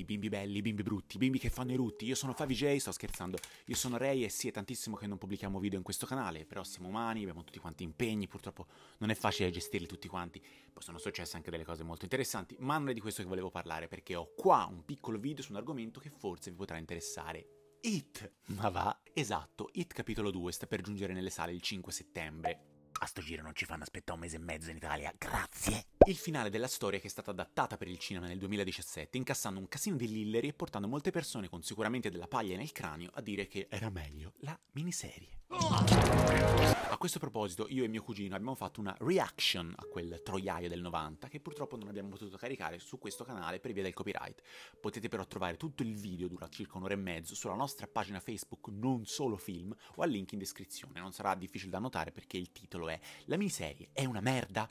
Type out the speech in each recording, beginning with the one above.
tutti, bimbi belli, bimbi brutti, bimbi che fanno i rutti. Io sono FaviJ, sto scherzando. Io sono Ray e sì, è tantissimo che non pubblichiamo video in questo canale, però siamo umani, abbiamo tutti quanti impegni, purtroppo non è facile gestirli tutti quanti. Poi sono successe anche delle cose molto interessanti, ma non è di questo che volevo parlare, perché ho qua un piccolo video su un argomento che forse vi potrà interessare. It! Ma va, esatto, It capitolo 2 sta per giungere nelle sale il 5 settembre. A sto giro non ci fanno aspettare un mese e mezzo in Italia, grazie! Il finale della storia che è stata adattata per il cinema nel 2017, incassando un casino di lilleri e portando molte persone con sicuramente della paglia nel cranio a dire che era meglio la miniserie. A questo proposito, io e mio cugino abbiamo fatto una reaction a quel troiaio del 90 che purtroppo non abbiamo potuto caricare su questo canale per via del copyright. Potete però trovare tutto il video, dura circa un'ora e mezzo, sulla nostra pagina Facebook Non Solo Film o al link in descrizione. Non sarà difficile da notare perché il titolo è La miniserie è una merda.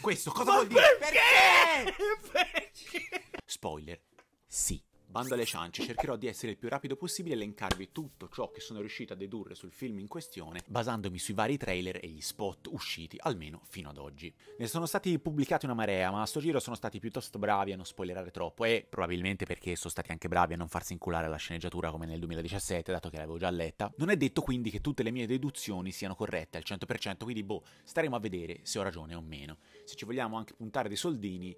Questo cosa Ma vuol dire? Perché? Perché? Spoiler. Sì. Bando alle ciance, cercherò di essere il più rapido possibile e elencarvi tutto ciò che sono riuscito a dedurre sul film in questione, basandomi sui vari trailer e gli spot usciti, almeno fino ad oggi. Ne sono stati pubblicati una marea, ma a sto giro sono stati piuttosto bravi a non spoilerare troppo e probabilmente perché sono stati anche bravi a non farsi inculare la sceneggiatura come nel 2017, dato che l'avevo già letta. Non è detto quindi che tutte le mie deduzioni siano corrette al 100%, quindi boh, staremo a vedere se ho ragione o meno. Se ci vogliamo anche puntare dei soldini,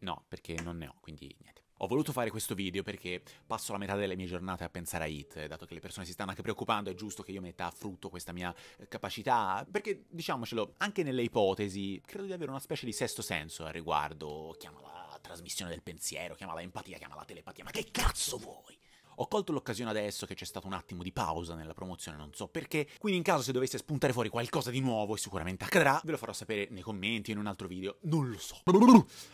no, perché non ne ho, quindi niente. Ho voluto fare questo video perché passo la metà delle mie giornate a pensare a IT, eh, dato che le persone si stanno anche preoccupando, è giusto che io metta a frutto questa mia eh, capacità, perché diciamocelo, anche nelle ipotesi credo di avere una specie di sesto senso al riguardo, chiamala trasmissione del pensiero, chiamala empatia, chiamala telepatia, ma che cazzo vuoi? Ho colto l'occasione adesso che c'è stato un attimo di pausa nella promozione, non so perché, quindi in caso se dovesse spuntare fuori qualcosa di nuovo, e sicuramente accadrà, ve lo farò sapere nei commenti, o in un altro video, non lo so.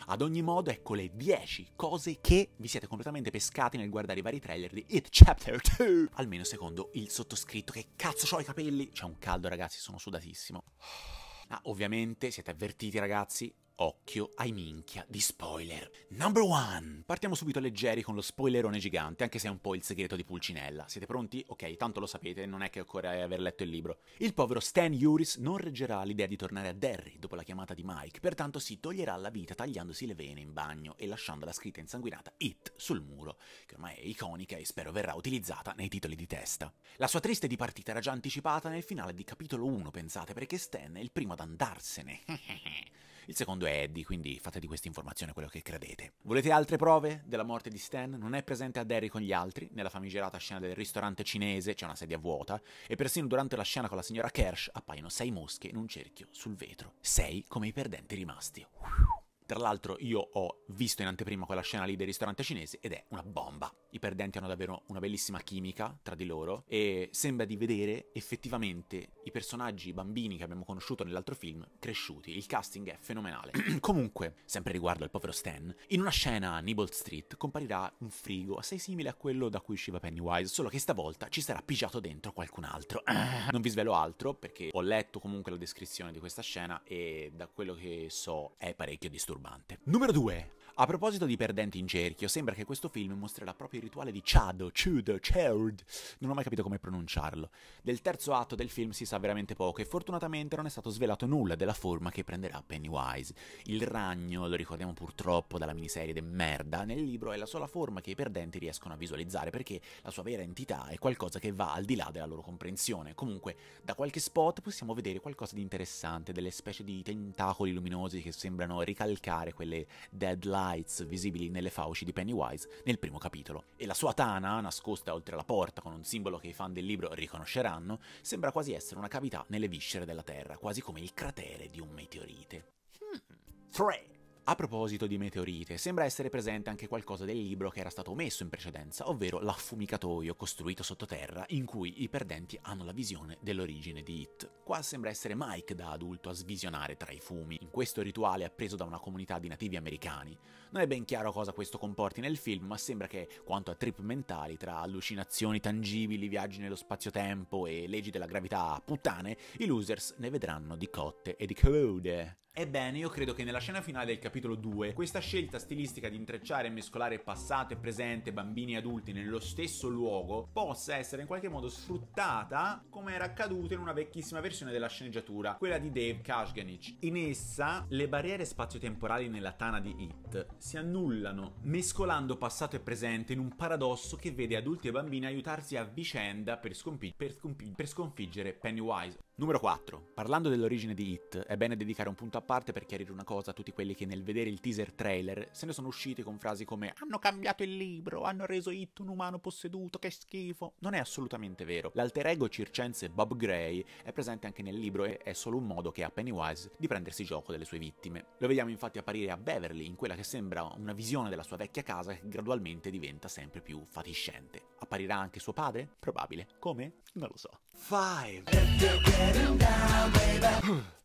Ad ogni modo, ecco le 10 cose che vi siete completamente pescati nel guardare i vari trailer di It Chapter 2, almeno secondo il sottoscritto, che cazzo ho i capelli! C'è un caldo ragazzi, sono sudatissimo. Ah, ovviamente siete avvertiti ragazzi, Occhio ai minchia di spoiler. Number one! Partiamo subito leggeri con lo spoilerone gigante, anche se è un po' il segreto di Pulcinella. Siete pronti? Ok, tanto lo sapete, non è che occorre aver letto il libro. Il povero Stan Uris non reggerà l'idea di tornare a Derry dopo la chiamata di Mike, pertanto si toglierà la vita tagliandosi le vene in bagno e lasciando la scritta insanguinata It sul muro, che ormai è iconica e spero verrà utilizzata nei titoli di testa. La sua triste dipartita era già anticipata nel finale di capitolo 1, pensate, perché Stan è il primo ad andarsene. Il secondo è Eddie, quindi fate di questa informazione quello che credete. Volete altre prove della morte di Stan? Non è presente a Derry con gli altri, nella famigerata scena del ristorante cinese c'è una sedia vuota, e persino durante la scena con la signora Kersh appaiono sei mosche in un cerchio sul vetro. Sei come i perdenti rimasti. Tra l'altro io ho visto in anteprima quella scena lì del ristorante cinese ed è una bomba. I perdenti hanno davvero una bellissima chimica tra di loro e sembra di vedere effettivamente i personaggi bambini che abbiamo conosciuto nell'altro film cresciuti. Il casting è fenomenale. Comunque, sempre riguardo al povero Stan, in una scena a Nibble Street comparirà un frigo assai simile a quello da cui usciva Pennywise, solo che stavolta ci sarà pigiato dentro qualcun altro. non vi svelo altro perché ho letto comunque la descrizione di questa scena e da quello che so è parecchio disturbo disturbante. Numero 2. A proposito di perdenti in cerchio, sembra che questo film mostrerà proprio il rituale di Chad, Chud, Cherd, non ho mai capito come pronunciarlo. Del terzo atto del film si sa veramente poco e fortunatamente non è stato svelato nulla della forma che prenderà Pennywise. Il ragno, lo ricordiamo purtroppo dalla miniserie de merda, nel libro è la sola forma che i perdenti riescono a visualizzare perché la sua vera entità è qualcosa che va al di là della loro comprensione. Comunque, da qualche spot possiamo vedere qualcosa di interessante, delle specie di tentacoli luminosi che sembrano ricalcare quelle deadline lights visibili nelle fauci di Pennywise nel primo capitolo. E la sua tana, nascosta oltre la porta con un simbolo che i fan del libro riconosceranno, sembra quasi essere una cavità nelle viscere della Terra, quasi come il cratere di un meteorite. 3. Hmm. A proposito di meteorite, sembra essere presente anche qualcosa del libro che era stato omesso in precedenza, ovvero l'affumicatoio costruito sottoterra in cui i perdenti hanno la visione dell'origine di It. Qua sembra essere Mike da adulto a svisionare tra i fumi, in questo rituale appreso da una comunità di nativi americani. Non è ben chiaro cosa questo comporti nel film, ma sembra che, quanto a trip mentali tra allucinazioni tangibili, viaggi nello spazio-tempo e leggi della gravità puttane, i losers ne vedranno di cotte e di crude. Ebbene, io credo che nella scena finale del capitolo 2, questa scelta stilistica di intrecciare e mescolare passato e presente, bambini e adulti nello stesso luogo, possa essere in qualche modo sfruttata come era accaduto in una vecchissima versione della sceneggiatura, quella di Dave Kashganich. In essa, le barriere spazio-temporali nella tana di It si annullano, mescolando passato e presente in un paradosso che vede adulti e bambini aiutarsi a vicenda per, sconfig- per, sconfig- per sconfiggere Pennywise. Numero 4. Parlando dell'origine di It, è bene dedicare un punto a parte per chiarire una cosa a tutti quelli che nel vedere il teaser trailer se ne sono usciti con frasi come hanno cambiato il libro, hanno reso It un umano posseduto, che schifo. Non è assolutamente vero. L'alter ego circense Bob Gray è presente anche nel libro e è solo un modo che ha Pennywise di prendersi gioco delle sue vittime. Lo vediamo infatti apparire a Beverly in quella che sembra una visione della sua vecchia casa che gradualmente diventa sempre più fatiscente. Apparirà anche suo padre? Probabile. Come? Non lo so. Five.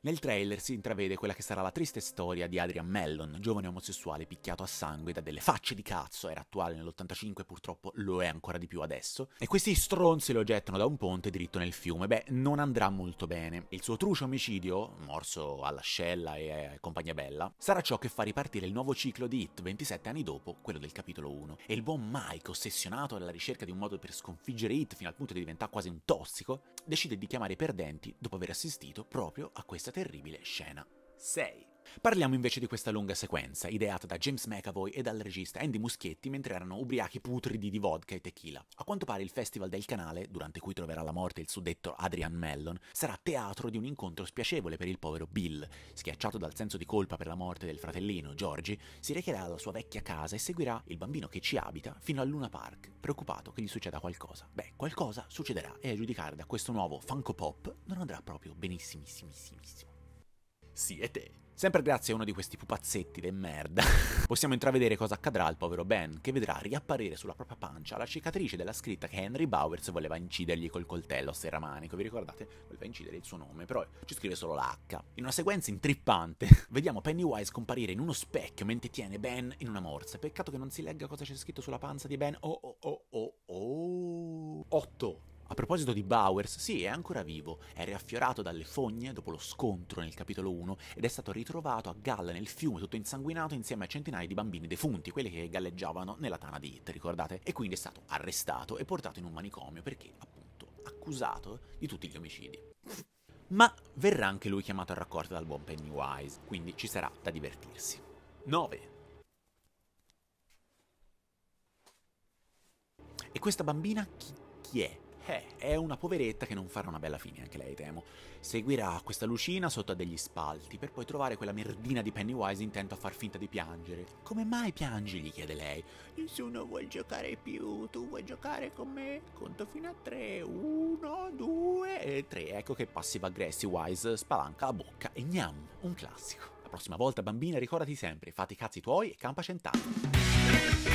Nel trailer si intravede quella quella che sarà la triste storia di Adrian Mellon, giovane omosessuale picchiato a sangue da delle facce di cazzo, era attuale nell'85 purtroppo lo è ancora di più adesso, e questi stronzi lo gettano da un ponte diritto nel fiume, beh non andrà molto bene. Il suo truce omicidio, morso all'ascella e a compagnia bella, sarà ciò che fa ripartire il nuovo ciclo di Hit 27 anni dopo, quello del capitolo 1, e il buon Mike, ossessionato dalla ricerca di un modo per sconfiggere Hit fino al punto di diventare quasi un tossico, decide di chiamare i perdenti dopo aver assistito proprio a questa terribile scena. 6. Parliamo invece di questa lunga sequenza, ideata da James McAvoy e dal regista Andy Muschietti mentre erano ubriachi putridi di vodka e tequila. A quanto pare il festival del canale, durante cui troverà la morte il suddetto Adrian Mellon, sarà teatro di un incontro spiacevole per il povero Bill. Schiacciato dal senso di colpa per la morte del fratellino, Georgie, si recherà alla sua vecchia casa e seguirà il bambino che ci abita fino al Luna Park, preoccupato che gli succeda qualcosa. Beh, qualcosa succederà e a giudicare da questo nuovo Funko Pop non andrà proprio benissimissimo siete. Sempre grazie a uno di questi pupazzetti de merda, possiamo intravedere cosa accadrà al povero Ben, che vedrà riapparire sulla propria pancia la cicatrice della scritta che Henry Bowers voleva incidergli col coltello seramanico. Vi ricordate? Voleva incidere il suo nome, però ci scrive solo l'H. In una sequenza intrippante, vediamo Pennywise comparire in uno specchio mentre tiene Ben in una morsa. Peccato che non si legga cosa c'è scritto sulla panza di Ben. Oh oh oh oh oh. 8. A proposito di Bowers, sì, è ancora vivo, è riaffiorato dalle fogne dopo lo scontro nel capitolo 1 ed è stato ritrovato a galla nel fiume tutto insanguinato insieme a centinaia di bambini defunti, quelli che galleggiavano nella tana di Hit, ricordate? E quindi è stato arrestato e portato in un manicomio perché, appunto, accusato di tutti gli omicidi. Ma verrà anche lui chiamato a raccolta dal buon Pennywise, quindi ci sarà da divertirsi. 9. E questa bambina chi, chi è? Eh, è una poveretta che non farà una bella fine, anche lei temo. Seguirà questa lucina sotto a degli spalti, per poi trovare quella merdina di Pennywise intento a far finta di piangere. Come mai piangi? gli chiede lei. Nessuno vuol giocare più, tu vuoi giocare con me? Conto fino a tre, uno, due e tre. Ecco che passiva aggressive Wise spalanca la bocca e gnam, un classico. La prossima volta, bambina, ricordati sempre, fate i cazzi tuoi e campa cent'anni.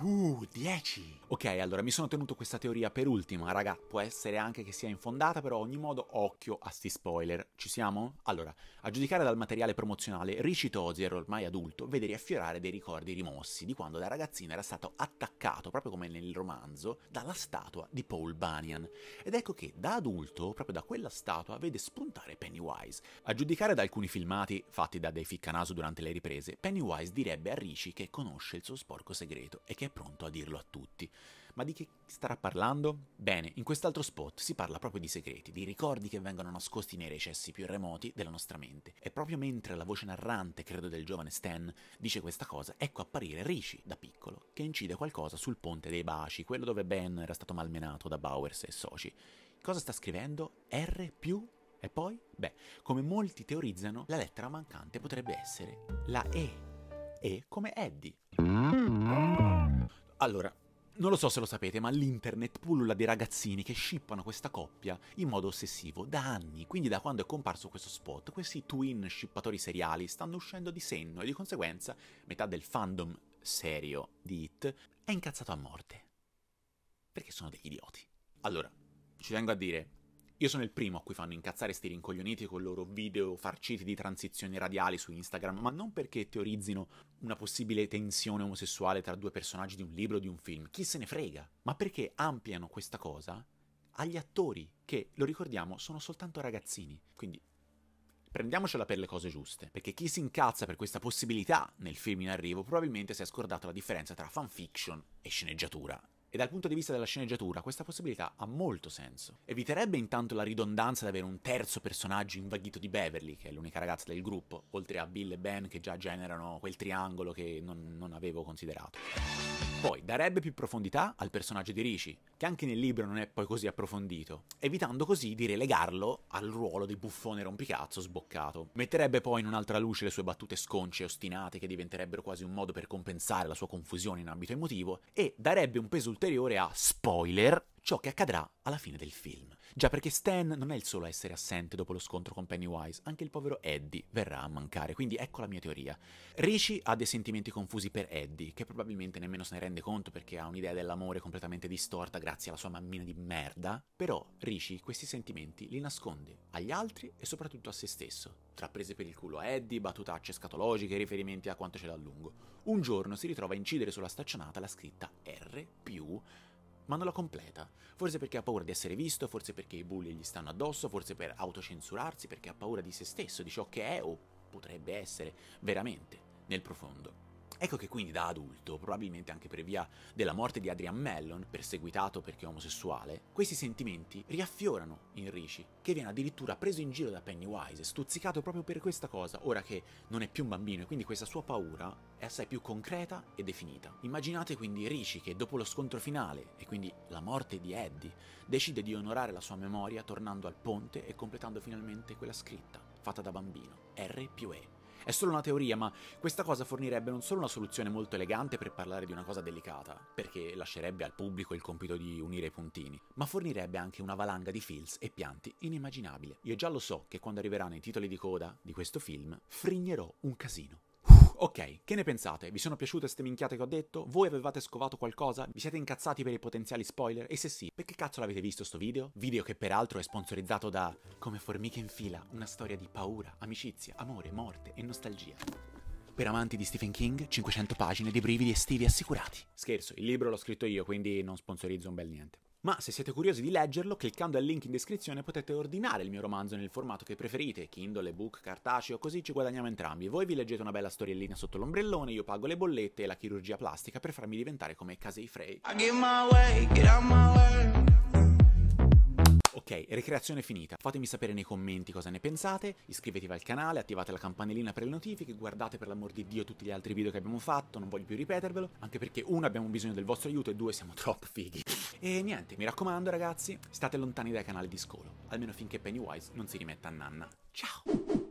Uh, 10! Ok, allora mi sono tenuto questa teoria per ultima, eh, raga, può essere anche che sia infondata, però ogni modo occhio a sti spoiler. Ci siamo? Allora, a giudicare dal materiale promozionale, Richie Tozier, ormai adulto, vede riaffiorare dei ricordi rimossi di quando da ragazzino era stato attaccato, proprio come nel romanzo, dalla statua di Paul Bunyan. Ed ecco che da adulto, proprio da quella statua, vede spuntare Pennywise. A giudicare da alcuni filmati fatti da dei ficcanaso durante le riprese, Pennywise direbbe a Richie che conosce il suo sporco segreto e che perché è pronto a dirlo a tutti. Ma di che starà parlando? Bene, in quest'altro spot si parla proprio di segreti, di ricordi che vengono nascosti nei recessi più remoti della nostra mente. E proprio mentre la voce narrante, credo del giovane Stan, dice questa cosa, ecco apparire Ricci, da piccolo, che incide qualcosa sul ponte dei baci, quello dove Ben era stato malmenato da Bowers e soci. Cosa sta scrivendo? R più e poi? Beh, come molti teorizzano, la lettera mancante potrebbe essere la E. E come Eddie. Allora, non lo so se lo sapete, ma l'internet pullula dei ragazzini che shippano questa coppia in modo ossessivo da anni, quindi da quando è comparso questo spot, questi twin shippatori seriali stanno uscendo di senno e di conseguenza metà del fandom serio di It è incazzato a morte. Perché sono degli idioti. Allora, ci tengo a dire, io sono il primo a cui fanno incazzare sti rincoglioniti con i loro video farciti di transizioni radiali su Instagram, ma non perché teorizzino una possibile tensione omosessuale tra due personaggi di un libro o di un film, chi se ne frega, ma perché ampliano questa cosa agli attori che, lo ricordiamo, sono soltanto ragazzini. Quindi prendiamocela per le cose giuste, perché chi si incazza per questa possibilità nel film in arrivo probabilmente si è scordato la differenza tra fanfiction e sceneggiatura e dal punto di vista della sceneggiatura questa possibilità ha molto senso. Eviterebbe intanto la ridondanza di avere un terzo personaggio invaghito di Beverly, che è l'unica ragazza del gruppo, oltre a Bill e Ben che già generano quel triangolo che non, non avevo considerato. Poi darebbe più profondità al personaggio di Ricci, che anche nel libro non è poi così approfondito, evitando così di relegarlo al ruolo di buffone rompicazzo sboccato. Metterebbe poi in un'altra luce le sue battute sconce e ostinate che diventerebbero quasi un modo per compensare la sua confusione in ambito emotivo e darebbe un peso ulteriore superiore a spoiler ciò che accadrà alla fine del film. Già perché Stan non è il solo a essere assente dopo lo scontro con Pennywise, anche il povero Eddie verrà a mancare, quindi ecco la mia teoria. Richie ha dei sentimenti confusi per Eddie, che probabilmente nemmeno se ne rende conto perché ha un'idea dell'amore completamente distorta grazie alla sua mammina di merda, però Richie questi sentimenti li nasconde agli altri e soprattutto a se stesso. Tra prese per il culo a Eddie, battutacce scatologiche, riferimenti a quanto ce l'ha a lungo. Un giorno si ritrova a incidere sulla staccionata la scritta R più ma non la completa. Forse perché ha paura di essere visto, forse perché i bulli gli stanno addosso, forse per autocensurarsi, perché ha paura di se stesso, di ciò che è o potrebbe essere veramente nel profondo. Ecco che quindi da adulto, probabilmente anche per via della morte di Adrian Mellon, perseguitato perché omosessuale, questi sentimenti riaffiorano in Rishi, che viene addirittura preso in giro da Pennywise, stuzzicato proprio per questa cosa, ora che non è più un bambino e quindi questa sua paura è assai più concreta e definita. Immaginate quindi Rishi che dopo lo scontro finale, e quindi la morte di Eddie, decide di onorare la sua memoria tornando al ponte e completando finalmente quella scritta, fatta da bambino, R più E. È solo una teoria, ma questa cosa fornirebbe non solo una soluzione molto elegante per parlare di una cosa delicata, perché lascerebbe al pubblico il compito di unire i puntini, ma fornirebbe anche una valanga di fills e pianti inimmaginabile. Io già lo so che quando arriveranno i titoli di coda di questo film, frignerò un casino. Ok, che ne pensate? Vi sono piaciute queste minchiate che ho detto? Voi avevate scovato qualcosa? Vi siete incazzati per i potenziali spoiler? E se sì, perché cazzo l'avete visto sto video? Video che peraltro è sponsorizzato da Come formiche in fila, una storia di paura, amicizia, amore, morte e nostalgia. Per amanti di Stephen King, 500 pagine di brividi estivi assicurati. Scherzo, il libro l'ho scritto io, quindi non sponsorizzo un bel niente ma se siete curiosi di leggerlo, cliccando al link in descrizione potete ordinare il mio romanzo nel formato che preferite, Kindle, ebook, cartaceo, così ci guadagniamo entrambi. Voi vi leggete una bella storiellina sotto l'ombrellone, io pago le bollette e la chirurgia plastica per farmi diventare come Casey Frey. Recreazione finita, fatemi sapere nei commenti cosa ne pensate, iscrivetevi al canale, attivate la campanellina per le notifiche, guardate per l'amor di Dio tutti gli altri video che abbiamo fatto, non voglio più ripetervelo, anche perché uno abbiamo bisogno del vostro aiuto e due siamo troppo fighi. E niente, mi raccomando ragazzi, state lontani dai canali di scolo, almeno finché Pennywise non si rimetta a nanna. Ciao!